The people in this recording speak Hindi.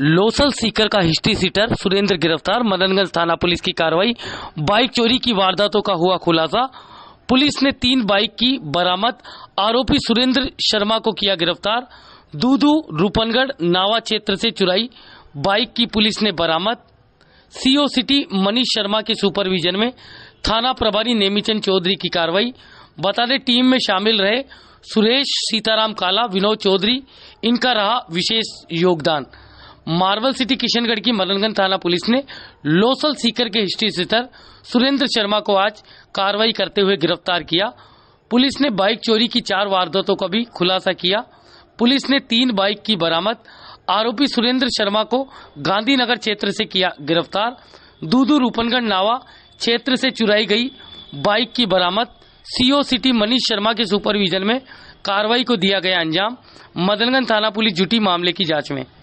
लोसल सीकर का हिस्ट्री सीटर सुरेंद्र गिरफ्तार मदनगंज थाना पुलिस की कार्रवाई बाइक चोरी की वारदातों का हुआ खुलासा पुलिस ने तीन बाइक की बरामद आरोपी सुरेंद्र शर्मा को किया गिरफ्तार दूधू रूपनगढ़ नावा क्षेत्र से चुराई बाइक की पुलिस ने बरामद सीओ सिटी मनीष शर्मा के सुपरविजन में थाना प्रभारी नेमीचंद चौधरी की कार्रवाई बता दें टीम में शामिल रहे सुरेश सीताराम काला विनोद चौधरी इनका रहा विशेष योगदान मार्बल सिटी किशनगढ़ की मलनगंज थाना पुलिस ने लोसल सीकर के हिस्ट्री सिटर सुरेंद्र शर्मा को आज कार्रवाई करते हुए गिरफ्तार किया पुलिस ने बाइक चोरी की चार वारदातों का भी खुलासा किया पुलिस ने तीन बाइक की बरामद आरोपी सुरेंद्र शर्मा को गांधीनगर क्षेत्र से किया गिरफ्तार दूदू रूपनगढ़ नावा क्षेत्र से चुराई गई बाइक की बरामद सीओ सिटी मनीष शर्मा के सुपरविजन में कार्रवाई को दिया गया अंजाम मदनगंज थाना पुलिस जुटी मामले की जांच में